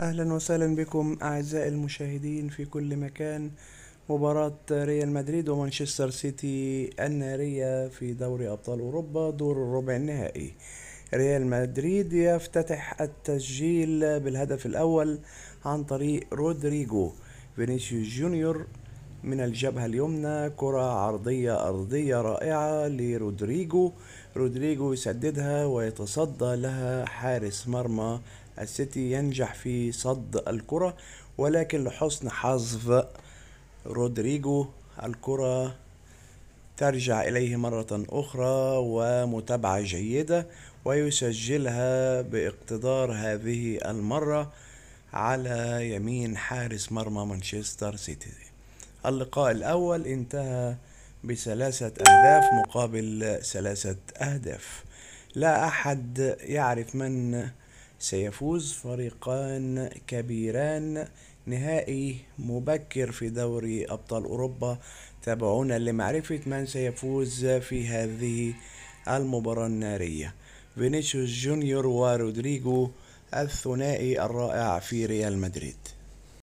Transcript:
اهلا وسهلا بكم اعزائي المشاهدين في كل مكان مباراة ريال مدريد ومانشستر سيتي النارية في دوري ابطال اوروبا دور الربع النهائي ريال مدريد يفتتح التسجيل بالهدف الاول عن طريق رودريجو فينيسيوس جونيور من الجبهة اليمنى كرة عرضية أرضية رائعة لرودريجو رودريجو يسددها ويتصدى لها حارس مرمى السيتي ينجح في صد الكرة ولكن لحسن حظ رودريجو الكرة ترجع إليه مرة أخرى ومتابعة جيدة ويسجلها باقتدار هذه المرة على يمين حارس مرمى مانشستر سيتي اللقاء الأول انتهى بثلاثة أهداف مقابل ثلاثة أهداف لا أحد يعرف من سيفوز فريقان كبيران نهائي مبكر في دوري أبطال أوروبا تابعونا لمعرفة من سيفوز في هذه المباراة النارية فينيسيوس جونيور ورودريجو الثنائي الرائع في ريال مدريد